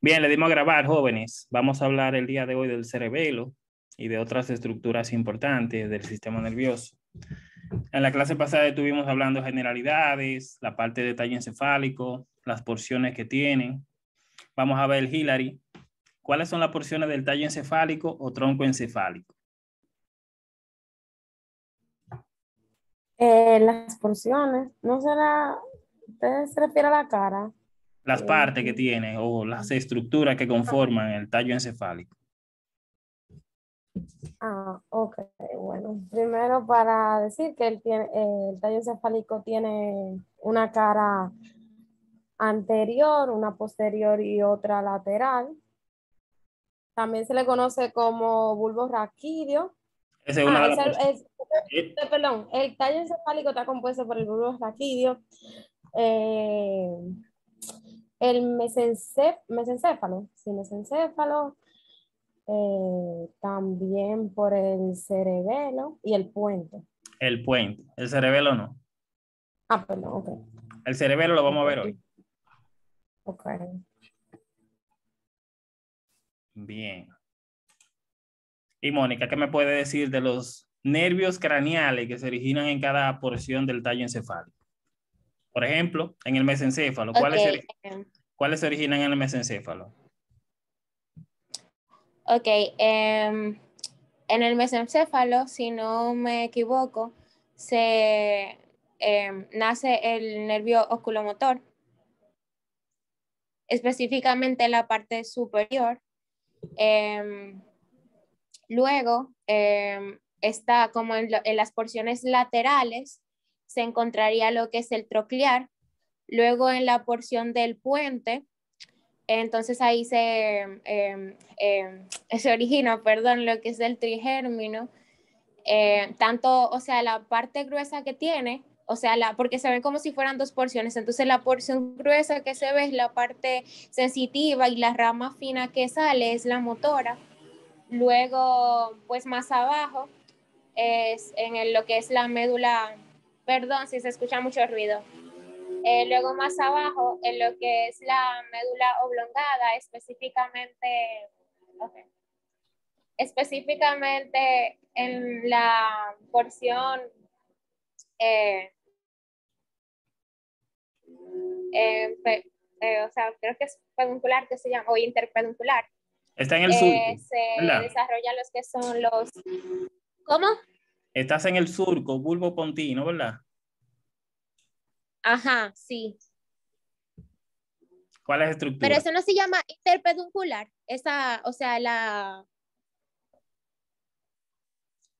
Bien, le dimos a grabar, jóvenes. Vamos a hablar el día de hoy del cerebelo y de otras estructuras importantes del sistema nervioso. En la clase pasada estuvimos hablando generalidades, la parte del tallo encefálico, las porciones que tienen. Vamos a ver, Hillary, ¿cuáles son las porciones del tallo encefálico o tronco encefálico? Eh, las porciones, ¿no será, Ustedes se refiere a la cara? las partes que tiene o las estructuras que conforman el tallo encefálico. Ah, ok, bueno, primero para decir que el, el tallo encefálico tiene una cara anterior, una posterior y otra lateral. También se le conoce como bulbo raquídeo. es ah, eh, perdón, el tallo encefálico está compuesto por el bulbo raquídeo, eh, el mesencéfalo, sí, mesencéfalo, eh, también por el cerebelo y el puente. El puente, el cerebelo no. Ah, perdón, pues ok. El cerebelo lo vamos a ver hoy. Ok. Bien. Y Mónica, ¿qué me puede decir de los nervios craneales que se originan en cada porción del tallo encefálico? Por ejemplo, en el mesencéfalo, ¿cuál es el.? Em, ¿Cuáles se originan en el mesencéfalo? Ok, em, en el mesencéfalo, si no me equivoco, se em, nace el nervio oculomotor, específicamente en la parte superior. Em, luego está como en, en las porciones laterales, se encontraría lo que es el troclear, Luego en la porción del puente, entonces ahí se, em, em, em, se origina, perdón, lo que es el trigérmino. Eh, tanto, o sea, la parte gruesa que tiene, o sea, la, porque se ve como si fueran dos porciones, entonces la porción gruesa que se ve es la parte sensitiva y la rama fina que sale es la motora. Luego, pues más abajo, es en lo que es la médula, perdón si se escucha mucho ruido, eh, luego más abajo, en lo que es la médula oblongada, específicamente, específicamente en la porción eh, eh, o sea, creo que es peduncular que se llama, o interpeduncular. Está en el sur. Se desarrollan los que son los... ¿Cómo? Estás en el surco, bulbo pontino, ¿verdad? Ajá, sí. ¿Cuál es la estructura? Pero eso no se llama interpeduncular. Esa, o sea, la.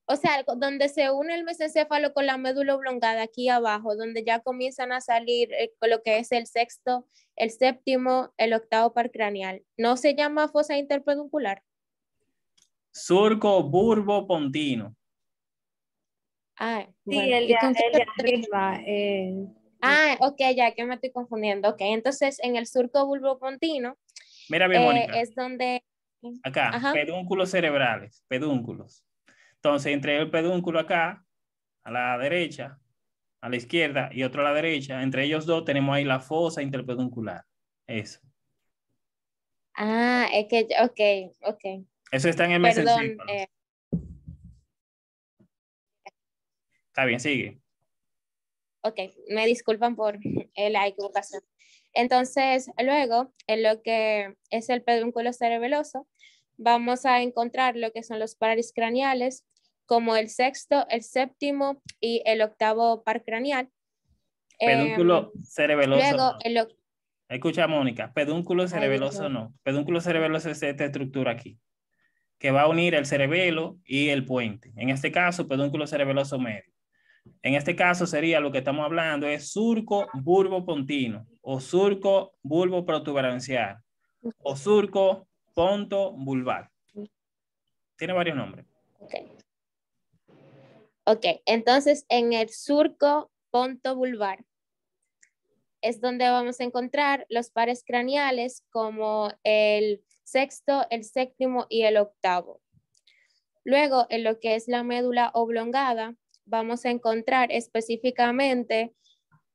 O sea, donde se une el mesencéfalo con la médula oblongada aquí abajo, donde ya comienzan a salir eh, lo que es el sexto, el séptimo, el octavo par craneal. No se llama fosa interpeduncular. Surco burbo pontino. Ah, sí, el de, arriba. Eh, Ah, ok, ya que me estoy confundiendo. Ok, entonces en el surco bulbopontino. Mira eh, Es donde. Acá, pedúnculos cerebrales, pedúnculos. Entonces, entre el pedúnculo acá, a la derecha, a la izquierda y otro a la derecha, entre ellos dos tenemos ahí la fosa interpeduncular. Eso. Ah, es que, ok, ok. Eso está en el Perdón, eh. Está bien, sigue. Ok, me disculpan por eh, la equivocación. Entonces, luego, en lo que es el pedúnculo cerebeloso, vamos a encontrar lo que son los pares craneales, como el sexto, el séptimo y el octavo par craneal. Pedúnculo em, cerebeloso. Luego, el Escucha, Mónica, pedúnculo cerebeloso no. Pedúnculo cerebeloso es esta estructura aquí, que va a unir el cerebelo y el puente. En este caso, pedúnculo cerebeloso medio. En este caso sería lo que estamos hablando es surco bulbo pontino o surco bulbo protuberancial o surco ponto bulbar. Tiene varios nombres. Ok. Ok, entonces en el surco ponto bulbar es donde vamos a encontrar los pares craneales como el sexto, el séptimo y el octavo. Luego, en lo que es la médula oblongada, vamos a encontrar específicamente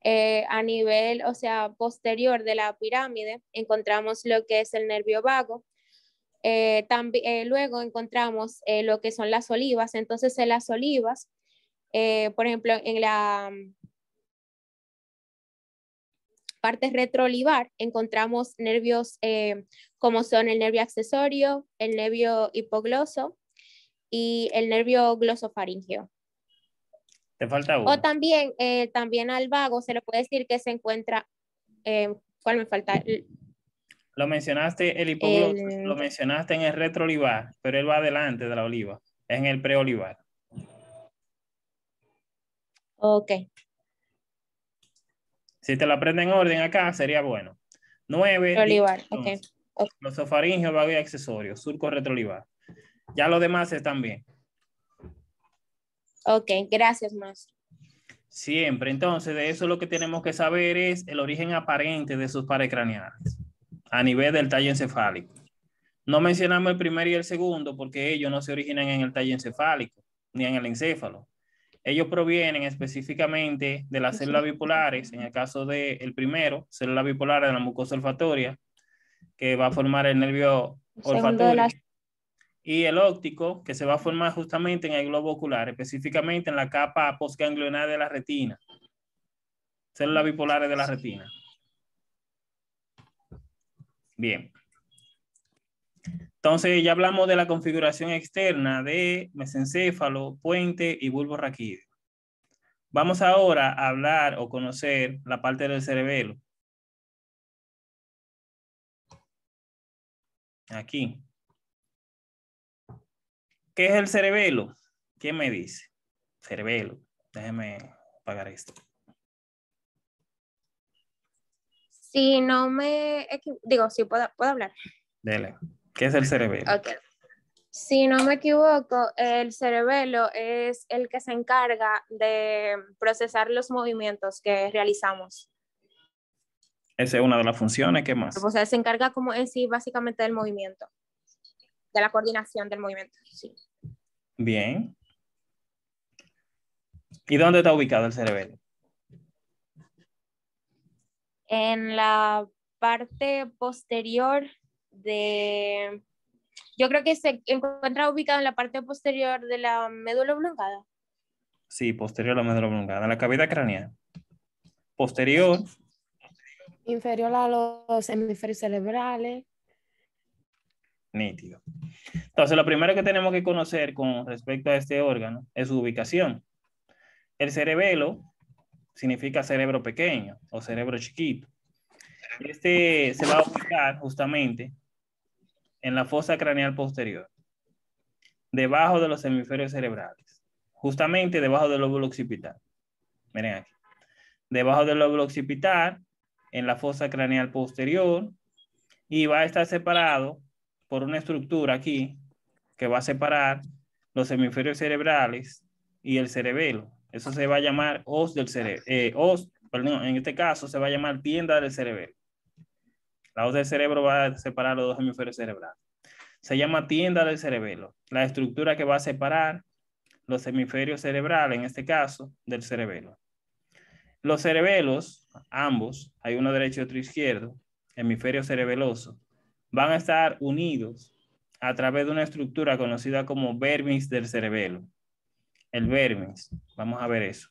eh, a nivel, o sea, posterior de la pirámide, encontramos lo que es el nervio vago. Eh, eh, luego encontramos lo que son las olivas. Entonces, en las olivas, por ejemplo, en la parte retroolivar encontramos nervios como son el nervio accesorio, el nervio hipogloso y el nervio glosofaringeo. Te falta uno. O también, eh, también al vago se le puede decir que se encuentra, eh, ¿cuál me falta? Lo mencionaste, el lo mencionaste en el olivar pero él va adelante de la oliva, en el preolivar. Ok. Si te la aprenden en orden acá, sería bueno. Nueve. Olivar, Los sofaringios, vago y accesorios, surco retrolivar. Ya los demás están bien. Ok, gracias, maestro. Siempre. Entonces, de eso lo que tenemos que saber es el origen aparente de sus pares craneales a nivel del tallo encefálico. No mencionamos el primero y el segundo porque ellos no se originan en el tallo encefálico ni en el encéfalo. Ellos provienen específicamente de las células bipolares, en el caso del primero, célula bipolar de la mucosa olfatoria, que va a formar el nervio olfatorio y el óptico, que se va a formar justamente en el globo ocular, específicamente en la capa postganglionar de la retina, células bipolares de la retina. Bien. Entonces, ya hablamos de la configuración externa de mesencéfalo, puente y bulbo raquídeo. Vamos ahora a hablar o conocer la parte del cerebelo. Aquí. ¿Qué es el cerebelo? ¿Quién me dice? Cerebelo. Déjeme apagar esto. Si no me digo, si puedo, hablar. Dele. ¿Qué es el cerebelo? Si no me equivoco, el cerebelo es el que se encarga de procesar los movimientos que realizamos. Esa es una de las funciones, ¿qué más? O sea, se encarga como en sí básicamente del movimiento de la coordinación del movimiento. Sí. Bien. ¿Y dónde está ubicado el cerebelo? En la parte posterior de... Yo creo que se encuentra ubicado en la parte posterior de la médula oblongada. Sí, posterior a la médula oblongada, la cavidad craneal. Posterior. Inferior a los hemisferios cerebrales. Nítido. Entonces, lo primero que tenemos que conocer con respecto a este órgano es su ubicación. El cerebelo significa cerebro pequeño o cerebro chiquito. Este se va a ubicar justamente en la fosa craneal posterior, debajo de los hemisferios cerebrales, justamente debajo del lóbulo occipital. Miren aquí. Debajo del lóbulo occipital, en la fosa craneal posterior, y va a estar separado por una estructura aquí que va a separar los hemisferios cerebrales y el cerebelo. Eso se va a llamar os del cerebro. Eh, os, perdón, en este caso se va a llamar tienda del cerebelo. La os del cerebro va a separar los dos hemisferios cerebrales. Se llama tienda del cerebelo, la estructura que va a separar los hemisferios cerebrales, en este caso, del cerebelo. Los cerebelos, ambos, hay uno derecho y otro izquierdo, hemisferio cerebeloso, van a estar unidos a través de una estructura conocida como vermis del cerebelo. El vermis, vamos a ver eso.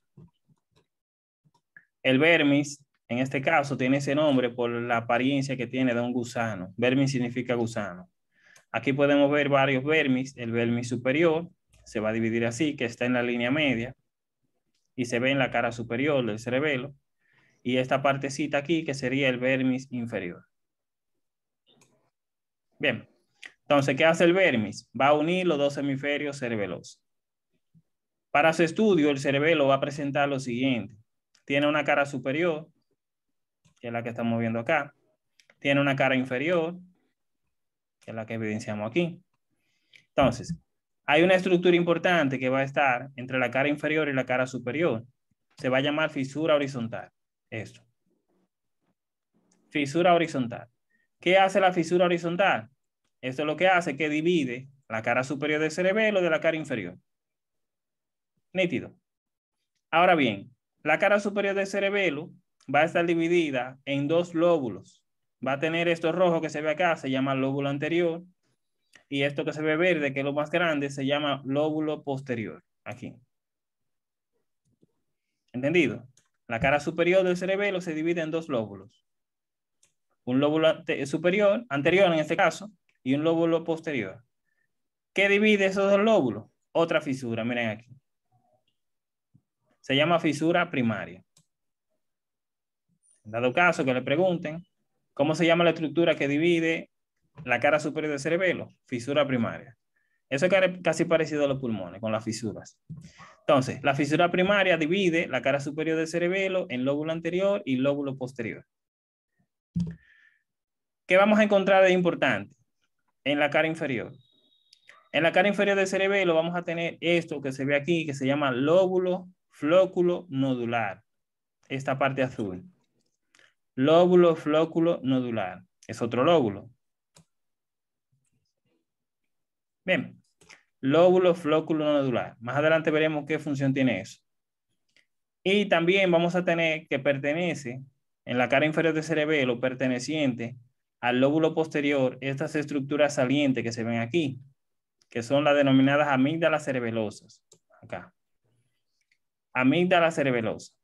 El vermis, en este caso, tiene ese nombre por la apariencia que tiene de un gusano. Vermis significa gusano. Aquí podemos ver varios vermis. El vermis superior se va a dividir así, que está en la línea media y se ve en la cara superior del cerebelo. Y esta partecita aquí, que sería el vermis inferior. Bien. Entonces, ¿qué hace el vermis? Va a unir los dos hemisferios cerebelos. Para su estudio, el cerebelo va a presentar lo siguiente. Tiene una cara superior, que es la que estamos viendo acá. Tiene una cara inferior, que es la que evidenciamos aquí. Entonces, hay una estructura importante que va a estar entre la cara inferior y la cara superior. Se va a llamar fisura horizontal. Esto. Fisura horizontal. ¿Qué hace la fisura horizontal? Esto es lo que hace que divide la cara superior del cerebelo de la cara inferior. Nítido. Ahora bien, la cara superior del cerebelo va a estar dividida en dos lóbulos. Va a tener esto rojo que se ve acá, se llama lóbulo anterior, y esto que se ve verde, que es lo más grande, se llama lóbulo posterior, aquí. ¿Entendido? La cara superior del cerebelo se divide en dos lóbulos un lóbulo superior, anterior en este caso, y un lóbulo posterior. ¿Qué divide esos dos lóbulos? Otra fisura, miren aquí. Se llama fisura primaria. En Dado caso que le pregunten, ¿cómo se llama la estructura que divide la cara superior del cerebelo? Fisura primaria. Eso es casi parecido a los pulmones, con las fisuras. Entonces, la fisura primaria divide la cara superior del cerebelo en lóbulo anterior y lóbulo posterior vamos a encontrar de importante? En la cara inferior. En la cara inferior del cerebelo vamos a tener esto que se ve aquí, que se llama lóbulo flóculo nodular. Esta parte azul. Lóbulo flóculo nodular. Es otro lóbulo. Bien. Lóbulo flóculo nodular. Más adelante veremos qué función tiene eso. Y también vamos a tener que pertenece en la cara inferior del cerebelo, perteneciente al lóbulo posterior estas estructuras salientes que se ven aquí, que son las denominadas amígdalas cerebelosas. Acá. Amígdalas cerebelosas.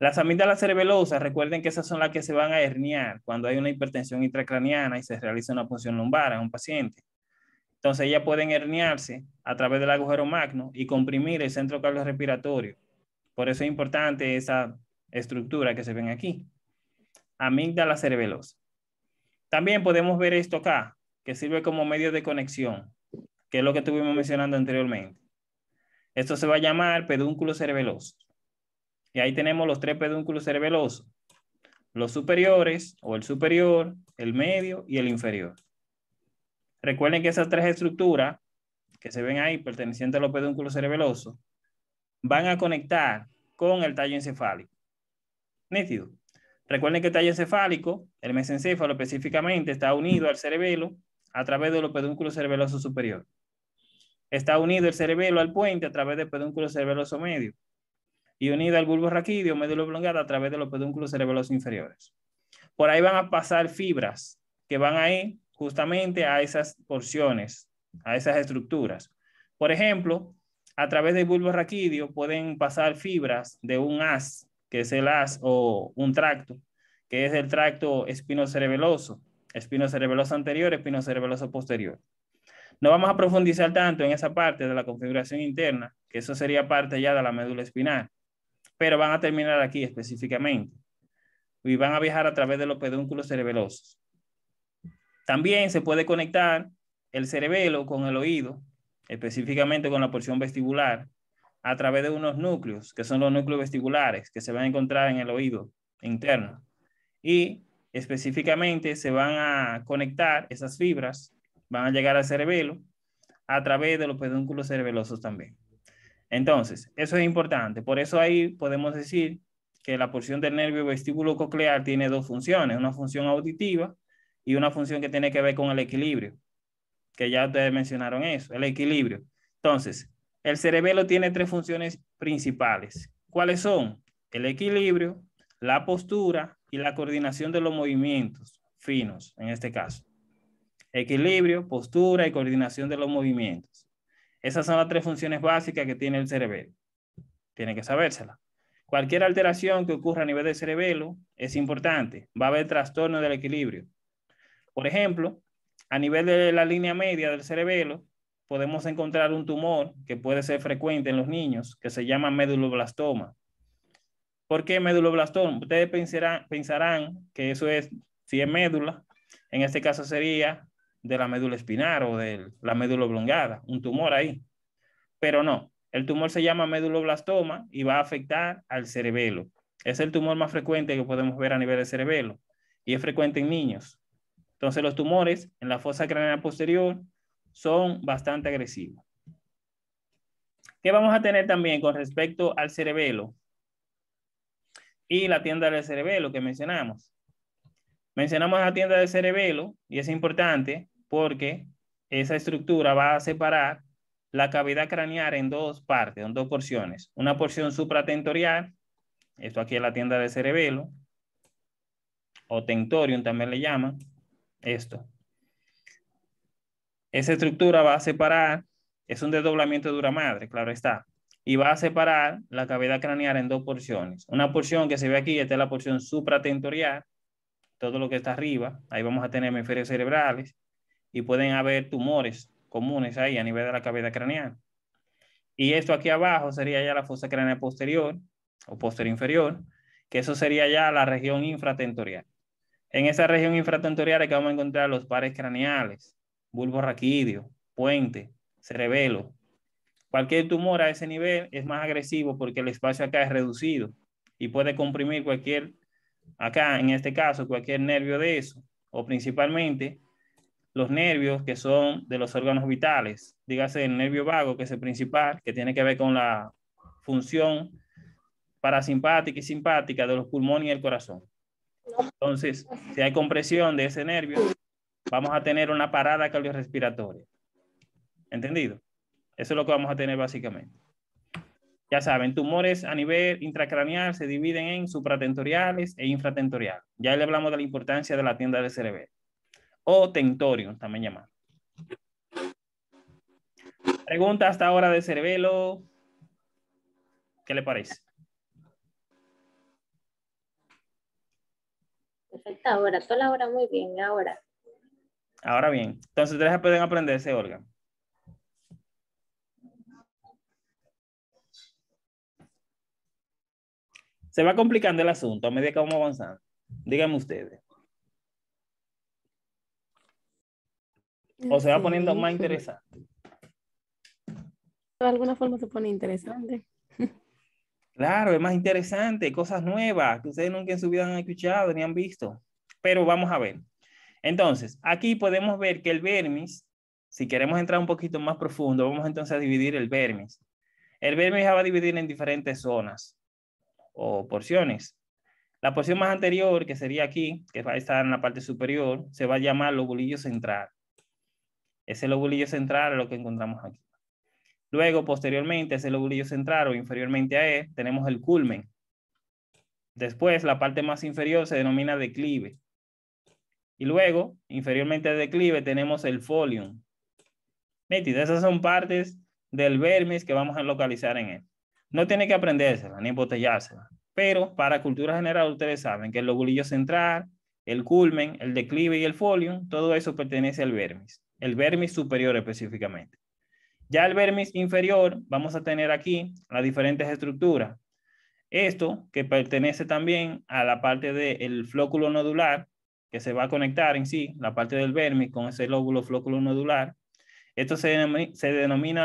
Las amígdalas cerebelosas, recuerden que esas son las que se van a herniar cuando hay una hipertensión intracraniana y se realiza una punción lumbar a un paciente. Entonces ellas pueden herniarse a través del agujero magno y comprimir el centro respiratorio Por eso es importante esa estructura que se ven aquí amígdala cerebelosa. También podemos ver esto acá, que sirve como medio de conexión, que es lo que estuvimos mencionando anteriormente. Esto se va a llamar pedúnculo cerebeloso. Y ahí tenemos los tres pedúnculos cerebelosos, los superiores o el superior, el medio y el inferior. Recuerden que esas tres estructuras que se ven ahí pertenecientes a los pedúnculos cerebelosos van a conectar con el tallo encefálico. Nítido. Recuerden que el este tallo encefálico, el mesencéfalo específicamente, está unido al cerebelo a través de los pedúnculos cerebeloso superior. Está unido el cerebelo al puente a través del pedúnculo cerebeloso medio y unido al bulbo raquídeo, medio oblongada a través de los pedúnculos cerebelosos inferiores. Por ahí van a pasar fibras que van ahí justamente a esas porciones, a esas estructuras. Por ejemplo, a través del bulbo raquídeo pueden pasar fibras de un as que es el as o un tracto, que es el tracto espinocerebeloso, espinocerebeloso anterior, espinocerebeloso posterior. No vamos a profundizar tanto en esa parte de la configuración interna, que eso sería parte ya de la médula espinal, pero van a terminar aquí específicamente y van a viajar a través de los pedúnculos cerebelosos. También se puede conectar el cerebelo con el oído, específicamente con la porción vestibular, a través de unos núcleos, que son los núcleos vestibulares... que se van a encontrar en el oído interno. Y específicamente se van a conectar esas fibras, van a llegar al cerebelo a través de los pedúnculos cerebelosos también. Entonces, eso es importante. Por eso ahí podemos decir que la porción del nervio vestíbulo coclear tiene dos funciones, una función auditiva y una función que tiene que ver con el equilibrio, que ya ustedes mencionaron eso, el equilibrio. Entonces, el cerebelo tiene tres funciones principales. ¿Cuáles son? El equilibrio, la postura y la coordinación de los movimientos finos, en este caso. Equilibrio, postura y coordinación de los movimientos. Esas son las tres funciones básicas que tiene el cerebelo. Tiene que sabérsela. Cualquier alteración que ocurra a nivel del cerebelo es importante. Va a haber trastorno del equilibrio. Por ejemplo, a nivel de la línea media del cerebelo, podemos encontrar un tumor que puede ser frecuente en los niños, que se llama meduloblastoma. ¿Por qué meduloblastoma? Ustedes pensarán, que eso es, si es médula, en este caso sería de la médula espinal o de la médula oblongada, un tumor ahí. Pero no, el tumor se llama meduloblastoma y va a afectar al cerebelo. Es el tumor más frecuente que podemos ver a nivel del cerebelo y es frecuente en niños. Entonces los tumores en la fosa craneal posterior son bastante agresivos. ¿Qué vamos a tener también con respecto al cerebelo? Y la tienda del cerebelo que mencionamos. Mencionamos la tienda del cerebelo y es importante porque esa estructura va a separar la cavidad craneal en dos partes, en dos porciones. Una porción supratentorial, esto aquí es la tienda del cerebelo, o tentorium también le llaman, esto. Esa estructura va a separar, es un desdoblamiento de dura madre, claro está, y va a separar la cavidad craneal en dos porciones. Una porción que se ve aquí, esta es la porción supratentorial, todo lo que está arriba, ahí vamos a tener hemisferios cerebrales y pueden haber tumores comunes ahí a nivel de la cavidad craneal. Y esto aquí abajo sería ya la fosa craneal posterior o posterior inferior, que eso sería ya la región infratentorial. En esa región infratentorial es que vamos a encontrar los pares craneales, bulbo raquídeo, puente, cerebelo. Cualquier tumor a ese nivel es más agresivo porque el espacio acá es reducido y puede comprimir cualquier, acá en este caso, cualquier nervio de eso, o principalmente los nervios que son de los órganos vitales, dígase el nervio vago, que es el principal, que tiene que ver con la función parasimpática y simpática de los pulmones y el corazón. Entonces, si hay compresión de ese nervio, vamos a tener una parada cardiorespiratoria, ¿Entendido? Eso es lo que vamos a tener básicamente. Ya saben, tumores a nivel intracraneal se dividen en supratentoriales e infratentoriales. Ya le hablamos de la importancia de la tienda del cerebelo. O tentorio, también llamado. Pregunta hasta ahora de cerebelo. ¿Qué le parece? Perfecto, ahora, solo ahora muy bien, ahora. Ahora bien, entonces ustedes pueden aprender ese órgano. Se va complicando el asunto a medida que vamos avanzando. Díganme ustedes. O se va poniendo más interesante. De alguna forma se pone interesante. Claro, es más interesante, cosas nuevas que ustedes nunca en su vida han escuchado ni han visto. Pero vamos a ver. Entonces, aquí podemos ver que el vermis, si queremos entrar un poquito más profundo, vamos entonces a dividir el vermis. El vermis va a dividir en diferentes zonas o porciones. La porción más anterior, que sería aquí, que va a estar en la parte superior, se va a llamar lobulillo central. Ese lobulillo central es lo que encontramos aquí. Luego, posteriormente, ese lobulillo central o inferiormente a él, e, tenemos el culmen. Después, la parte más inferior se denomina declive. Y luego, inferiormente al declive, tenemos el folium. esas son partes del vermis que vamos a localizar en él. No tiene que aprendérsela ni embotellársela, pero para cultura general ustedes saben que el lobulillo central, el culmen, el declive y el folium, todo eso pertenece al vermis, el vermis superior específicamente. Ya el vermis inferior, vamos a tener aquí las diferentes estructuras. Esto que pertenece también a la parte del flóculo nodular, que se va a conectar en sí, la parte del vermis con ese lóbulo flóculo nodular. Esto se, denomina,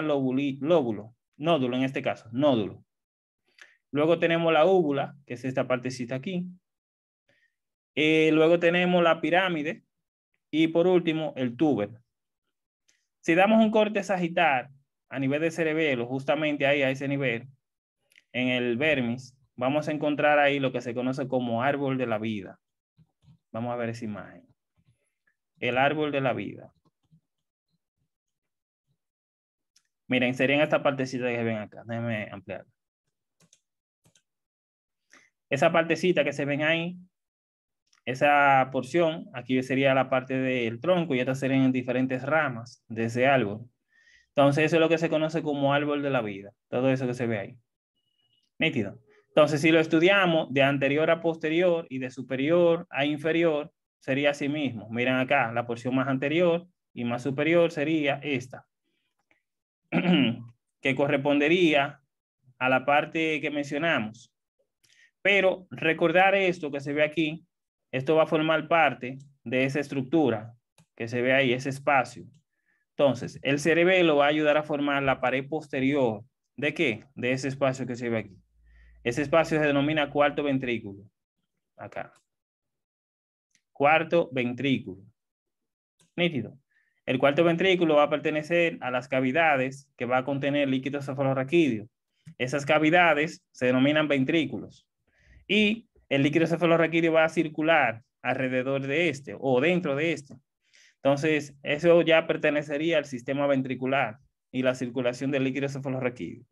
se lóbulo, nódulo en este caso, nódulo. Luego tenemos la úvula, que es esta partecita aquí. Eh, luego tenemos la pirámide y por último el túber. Si damos un corte sagital a nivel de cerebelo, justamente ahí a ese nivel, en el vermis, vamos a encontrar ahí lo que se conoce como árbol de la vida. Vamos a ver esa imagen. El árbol de la vida. Miren, serían esta partecita que se ven acá. Déjenme ampliar. Esa partecita que se ven ahí, esa porción, aquí sería la parte del tronco y estas serían diferentes ramas de ese árbol. Entonces, eso es lo que se conoce como árbol de la vida. Todo eso que se ve ahí. Nítido. Entonces, si lo estudiamos de anterior a posterior y de superior a inferior, sería así mismo. Miren acá, la porción más anterior y más superior sería esta, que correspondería a la parte que mencionamos. Pero recordar esto que se ve aquí, esto va a formar parte de esa estructura que se ve ahí, ese espacio. Entonces, el cerebelo va a ayudar a formar la pared posterior. ¿De qué? De ese espacio que se ve aquí. Ese espacio se denomina cuarto ventrículo. Acá. Cuarto ventrículo. Nítido. El cuarto ventrículo va a pertenecer a las cavidades que va a contener líquido cefalorraquídeo. Esas cavidades se denominan ventrículos. Y el líquido cefalorraquídeo va a circular alrededor de este o dentro de este. Entonces, eso ya pertenecería al sistema ventricular y la circulación del líquido cefalorraquídeo.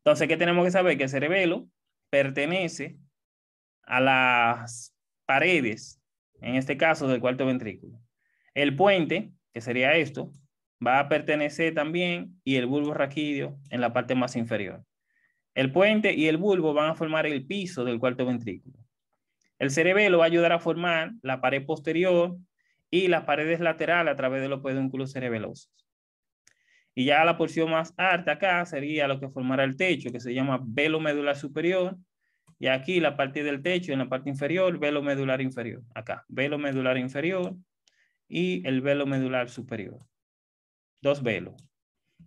Entonces, ¿qué tenemos que saber? Que el cerebelo pertenece a las paredes, en este caso del cuarto ventrículo. El puente, que sería esto, va a pertenecer también y el bulbo raquídeo en la parte más inferior. El puente y el bulbo van a formar el piso del cuarto ventrículo. El cerebelo va a ayudar a formar la pared posterior y las paredes laterales a través de los pedúnculos cerebelosos. Y ya la porción más alta acá sería lo que formará el techo, que se llama velo medular superior. Y aquí la parte del techo, en la parte inferior, velo medular inferior. Acá, velo medular inferior y el velo medular superior. Dos velos,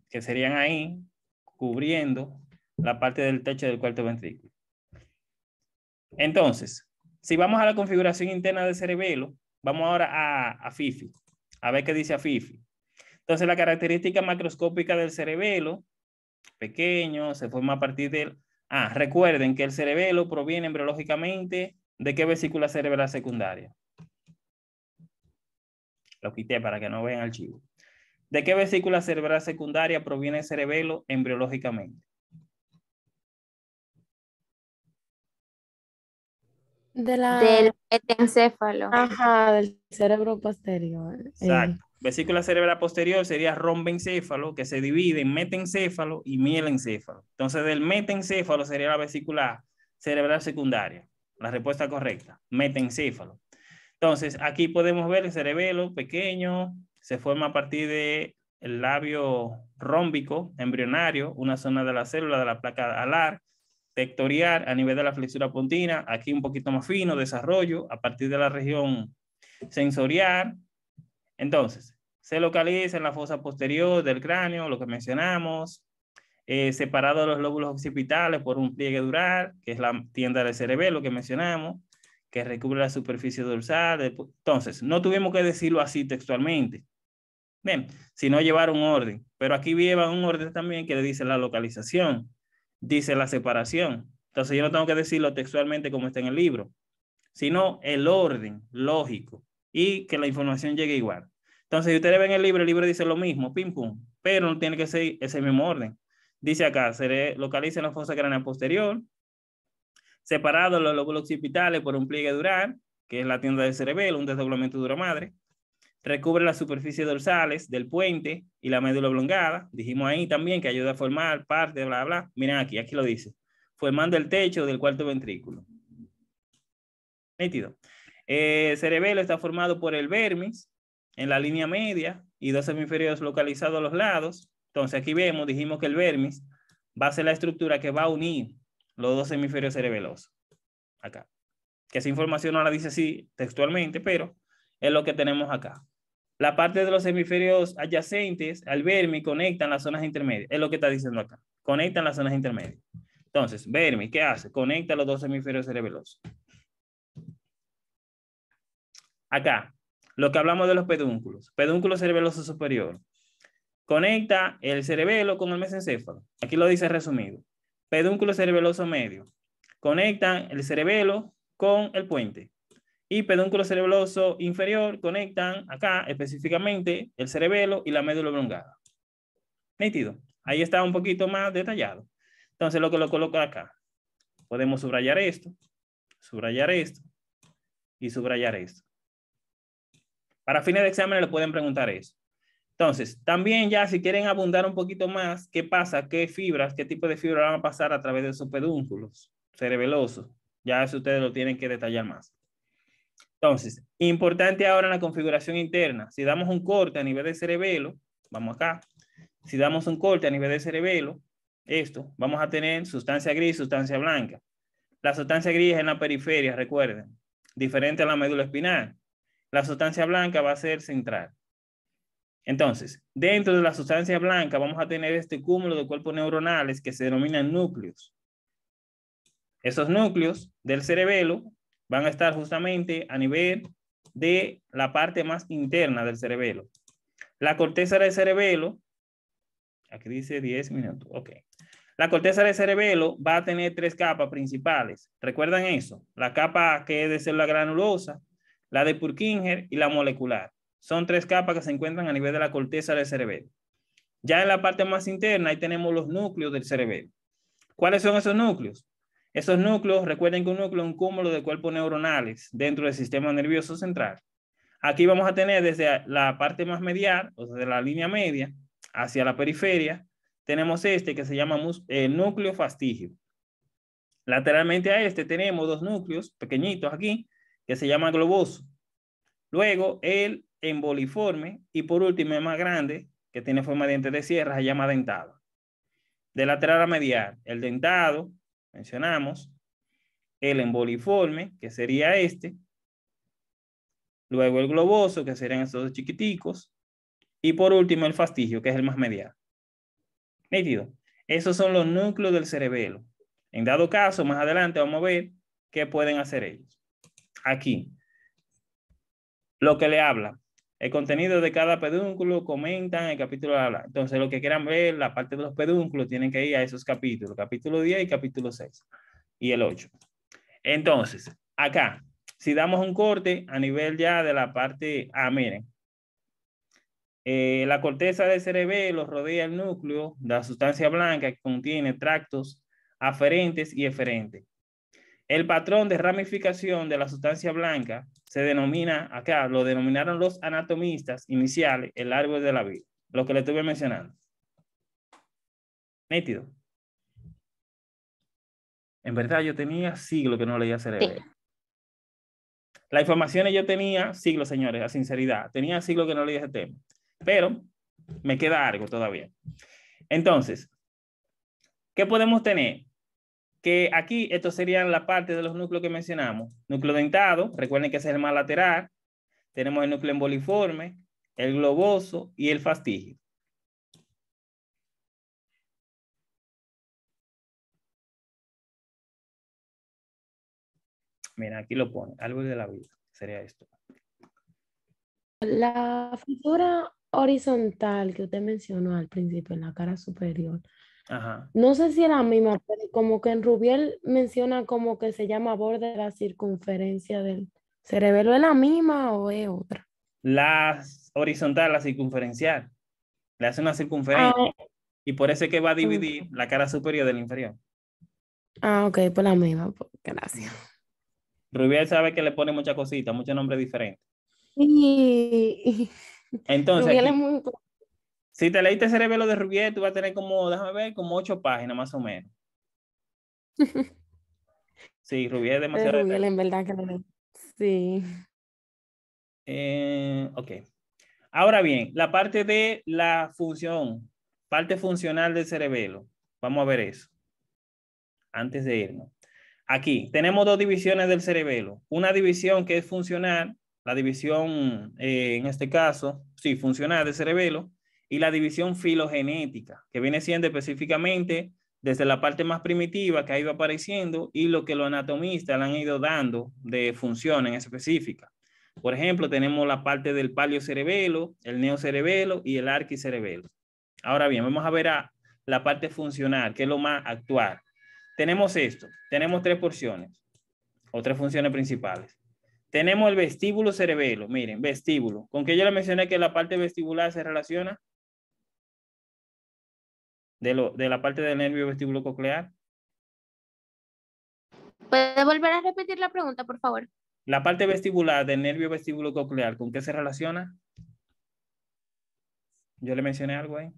que serían ahí cubriendo la parte del techo del cuarto ventrículo. Entonces, si vamos a la configuración interna del cerebelo, vamos ahora a, a FIFI, a ver qué dice a FIFI. Entonces, la característica macroscópica del cerebelo, pequeño, se forma a partir del... Ah, recuerden que el cerebelo proviene embriológicamente de qué vesícula cerebral secundaria. Lo quité para que no vean el chivo. ¿De qué vesícula cerebral secundaria proviene el cerebelo embriológicamente? De la... Del encéfalo. Ajá, del cerebro posterior. Exacto vesícula cerebral posterior sería rombencéfalo, que se divide en metencéfalo y mielencéfalo. Entonces, del metencéfalo sería la vesícula cerebral secundaria. La respuesta correcta, metencéfalo. Entonces, aquí podemos ver el cerebelo pequeño, se forma a partir del el labio rómbico embrionario, una zona de la célula de la placa alar, tectorial a nivel de la flexura pontina, aquí un poquito más fino, desarrollo a partir de la región sensorial. Entonces, se localiza en la fosa posterior del cráneo, lo que mencionamos, eh, separado de los lóbulos occipitales por un pliegue dural, que es la tienda del cerebelo que mencionamos, que recubre la superficie dorsal. Entonces, no tuvimos que decirlo así textualmente, bien, sino llevar un orden. Pero aquí lleva un orden también que le dice la localización, dice la separación. Entonces, yo no tengo que decirlo textualmente como está en el libro, sino el orden lógico y que la información llegue igual. Entonces, si ustedes ven el libro, el libro dice lo mismo, pim pum, pero no tiene que ser ese mismo orden. Dice acá, se localiza en la fosa cránea posterior, separado los lóbulos occipitales por un pliegue dural, que es la tienda del cerebelo, un desdoblamiento dura madre. Recubre las superficies dorsales del puente y la médula oblongada. Dijimos ahí también que ayuda a formar parte, bla, bla. Miren aquí, aquí lo dice. Formando el techo del cuarto ventrículo. Nítido. Eh, el cerebelo está formado por el vermis, en la línea media y dos hemisferios localizados a los lados. Entonces aquí vemos, dijimos que el vermis va a ser la estructura que va a unir los dos hemisferios cerebelosos. Acá. Que esa información no la dice así textualmente, pero es lo que tenemos acá. La parte de los hemisferios adyacentes al vermis conectan las zonas intermedias. Es lo que está diciendo acá. Conectan las zonas intermedias. Entonces, vermis, ¿qué hace? Conecta los dos hemisferios cerebelosos. Acá, lo que hablamos de los pedúnculos. Pedúnculo cerebeloso superior. Conecta el cerebelo con el mesencéfalo. Aquí lo dice resumido. Pedúnculo cerebeloso medio. conecta el cerebelo con el puente. Y pedúnculo cerebeloso inferior conectan acá específicamente el cerebelo y la médula oblongada. Nítido. Ahí está un poquito más detallado. Entonces lo que lo coloco acá. Podemos subrayar esto, subrayar esto y subrayar esto. Para fines de examen le pueden preguntar eso. Entonces, también ya si quieren abundar un poquito más, ¿qué pasa? ¿Qué fibras, qué tipo de fibras van a pasar a través de esos pedúnculos cerebelosos? Ya eso ustedes lo tienen que detallar más. Entonces, importante ahora la configuración interna. Si damos un corte a nivel de cerebelo, vamos acá. Si damos un corte a nivel de cerebelo, esto, vamos a tener sustancia gris, sustancia blanca. La sustancia gris es en la periferia, recuerden, diferente a la médula espinal la sustancia blanca va a ser central. Entonces, dentro de la sustancia blanca vamos a tener este cúmulo de cuerpos neuronales que se denominan núcleos. Esos núcleos del cerebelo van a estar justamente a nivel de la parte más interna del cerebelo. La corteza del cerebelo, aquí dice 10 minutos, ok. La corteza del cerebelo va a tener tres capas principales. ¿Recuerdan eso? La capa que es de célula granulosa, la de Purkinje y la molecular. Son tres capas que se encuentran a nivel de la corteza del cerebro Ya en la parte más interna, ahí tenemos los núcleos del cerebelo. ¿Cuáles son esos núcleos? Esos núcleos, recuerden que un núcleo es un cúmulo de cuerpos neuronales dentro del sistema nervioso central. Aquí vamos a tener desde la parte más medial, o sea, de la línea media, hacia la periferia, tenemos este que se llama el eh, núcleo fastigio. Lateralmente a este tenemos dos núcleos pequeñitos aquí, que se llama globoso. Luego el emboliforme y por último el más grande, que tiene forma de dientes de sierra, se llama dentado. De lateral a medial, el dentado, mencionamos, el emboliforme, que sería este, luego el globoso, que serían estos chiquiticos, y por último el fastigio, que es el más medial. Nítido. Esos son los núcleos del cerebelo. En dado caso, más adelante vamos a ver qué pueden hacer ellos aquí. Lo que le habla. El contenido de cada pedúnculo comentan el capítulo habla. Entonces, lo que quieran ver, la parte de los pedúnculos, tienen que ir a esos capítulos, capítulo 10 y capítulo 6 y el 8. Entonces, acá, si damos un corte a nivel ya de la parte, ah, miren, eh, la corteza del cerebelo rodea el núcleo, la sustancia blanca que contiene tractos aferentes y eferentes. El patrón de ramificación de la sustancia blanca se denomina, acá lo denominaron los anatomistas iniciales, el árbol de la vida, lo que le estuve mencionando. Nítido. En verdad yo tenía siglos que no leía cerebro. La información yo tenía siglos, señores, a sinceridad. Tenía siglos que no leía ese tema. Pero me queda algo todavía. Entonces, ¿qué podemos tener? que aquí esto serían la parte de los núcleos que mencionamos. Núcleo dentado, recuerden que ese es el más lateral. Tenemos el núcleo emboliforme, el globoso y el fastigio Mira, aquí lo pone, árbol de la vida, sería esto. La figura horizontal que usted mencionó al principio en la cara superior, no sé si es la misma, como que en Rubiel menciona como que se llama borde de la circunferencia del cerebelo. ¿Es la misma o es otra? La horizontal, la circunferencial. Le hace una circunferencia. Ah, y por eso es que va a dividir la cara superior del inferior. Ah, ok, pues la misma. Pues, gracias. Rubiel sabe que le pone muchas cositas, muchos nombres diferentes. Y... Entonces, es muy... Si te leíste Cerebelo de Rubier, tú vas a tener como, déjame ver, como ocho páginas más o menos. Sí, Rubier es demasiado. Rubier, en verdad que no. Sí. Eh, ok. Ahora bien, la parte de la función, parte funcional del cerebelo. Vamos a ver eso. Antes de irnos. Aquí tenemos dos divisiones del cerebelo. Una división que es funcional, la división eh, en este caso, sí, funcional del cerebelo, y la división filogenética, que viene siendo específicamente desde la parte más primitiva que ha ido apareciendo y lo que los anatomistas le han ido dando de funciones específicas. Por ejemplo, tenemos la parte del cerebelo el neocerebelo y el arquicerebelo. Ahora bien, vamos a ver a la parte funcional, que es lo más actual. Tenemos esto, tenemos tres porciones o tres funciones principales. Tenemos el vestíbulo cerebelo, miren, vestíbulo, con que yo le mencioné que la parte vestibular se relaciona de, la parte del nervio vestíbulo coclear? ¿Puede volver a repetir la pregunta, por favor? La parte vestibular del nervio vestíbulo coclear ¿con qué se relaciona? Yo le mencioné algo ahí.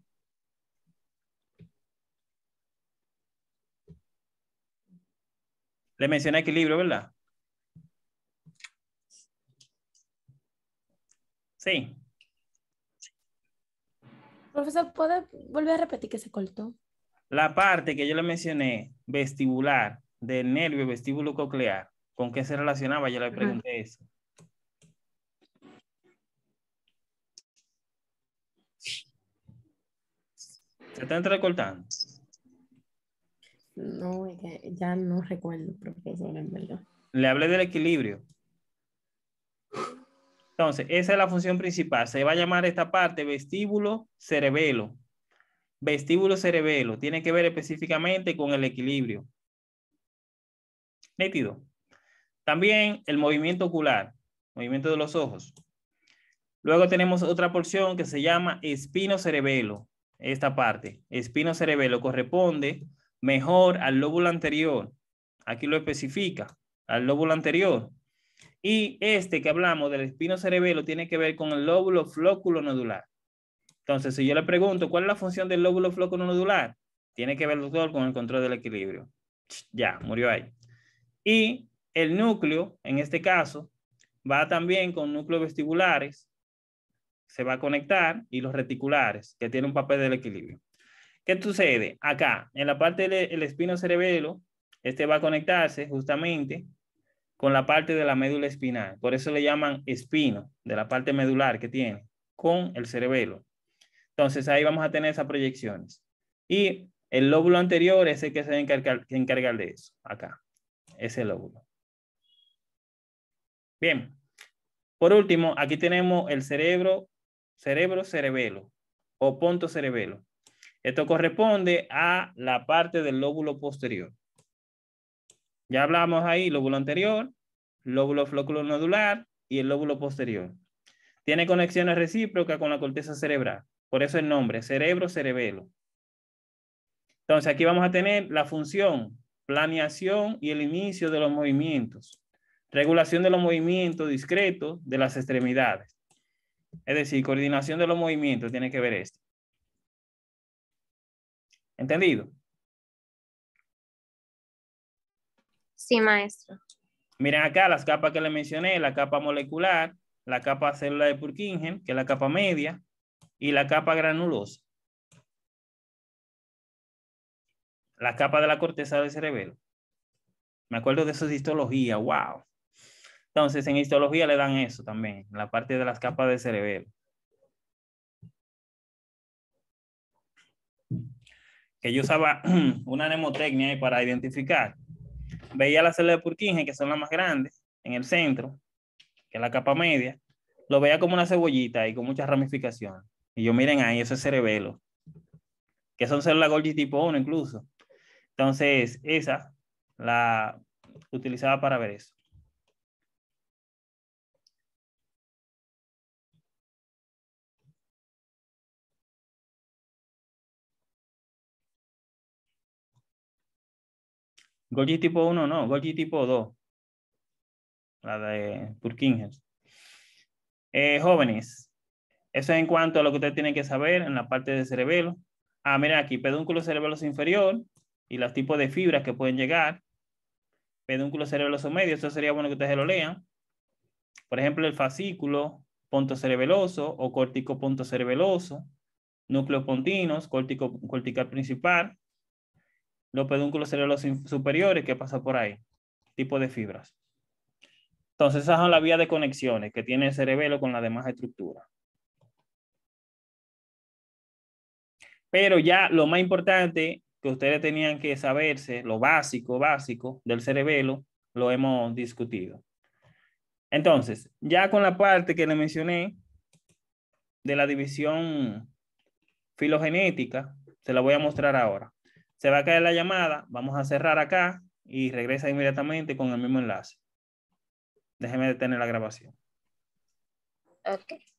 Le mencioné equilibrio, ¿verdad? Sí. Profesor, ¿puede volver a repetir que se cortó? La parte que yo le mencioné, vestibular, del nervio vestíbulo coclear, ¿con qué se relacionaba? Yo le pregunté eso. ¿Se está entrecortando? No, ya no recuerdo, profesor, en verdad. Le hablé del equilibrio. Entonces, esa es la función principal. Se va a llamar esta parte vestíbulo cerebelo. Vestíbulo cerebelo. Tiene que ver específicamente con el equilibrio. Nítido. También el movimiento ocular, movimiento de los ojos. Luego tenemos otra porción que se llama espino cerebelo. Esta parte, espino cerebelo, corresponde mejor al lóbulo anterior. Aquí lo especifica, al lóbulo anterior. Y este que hablamos del espino cerebelo tiene que ver con el lóbulo flóculo nodular. Entonces, si yo le pregunto, ¿cuál es la función del lóbulo flóculo nodular? Tiene que ver, doctor, con el control del equilibrio. Ya, murió ahí. Y el núcleo, en este caso, va también con núcleos vestibulares, se va a conectar, y los reticulares, que tienen un papel del equilibrio. ¿Qué sucede? Acá, en la parte del espino cerebelo, este va a conectarse justamente con la parte de la médula espinal. Por eso le llaman espino, de la parte medular que tiene, con el cerebelo. Entonces ahí vamos a tener esas proyecciones. Y el lóbulo anterior es el que se encarga, de eso, acá, ese lóbulo. Bien, por último, aquí tenemos el cerebro, cerebro, cerebelo o punto cerebelo. Esto corresponde a la parte del lóbulo posterior. Ya hablamos ahí lóbulo anterior, lóbulo flóculo nodular y el lóbulo posterior. Tiene conexiones recíprocas con la corteza cerebral. Por eso el nombre, cerebro-cerebelo. Entonces aquí vamos a tener la función, planeación y el inicio de los movimientos. Regulación de los movimientos discretos de las extremidades. Es decir, coordinación de los movimientos, tiene que ver esto. ¿Entendido? Sí, maestro. Miren acá las capas que le mencioné, la capa molecular, la capa célula de Purkinje, que es la capa media, y la capa granulosa. La capa de la corteza del cerebelo. Me acuerdo de eso histología, wow. Entonces, en histología le dan eso también, la parte de las capas del cerebelo. Que yo usaba una mnemotecnia para identificar veía la célula de Purkinje, que son las más grandes, en el centro, que es la capa media, lo veía como una cebollita y con muchas ramificaciones. Y yo, miren ahí, eso es cerebelo, que son células Golgi tipo 1 incluso. Entonces, esa la utilizaba para ver eso. Golgi tipo 1 no, Golgi tipo 2. La de Purkinje. Eh, jóvenes, eso es en cuanto a lo que ustedes tienen que saber en la parte de cerebelo. Ah, miren aquí, pedúnculo cerebelo inferior y los tipos de fibras que pueden llegar. Pedúnculo cerebeloso medio, eso sería bueno que ustedes lo lean. Por ejemplo, el fascículo cerebeloso o cortico cerebeloso. núcleos pontinos, córtico cortical principal, los pedúnculos cerebros superiores que pasa por ahí, tipo de fibras. Entonces, esa son la vía de conexiones que tiene el cerebelo con las demás estructuras. Pero ya lo más importante que ustedes tenían que saberse, lo básico, básico del cerebelo, lo hemos discutido. Entonces, ya con la parte que le mencioné de la división filogenética, se la voy a mostrar ahora va a caer la llamada, vamos a cerrar acá y regresa inmediatamente con el mismo enlace. Déjeme detener la grabación. Okay.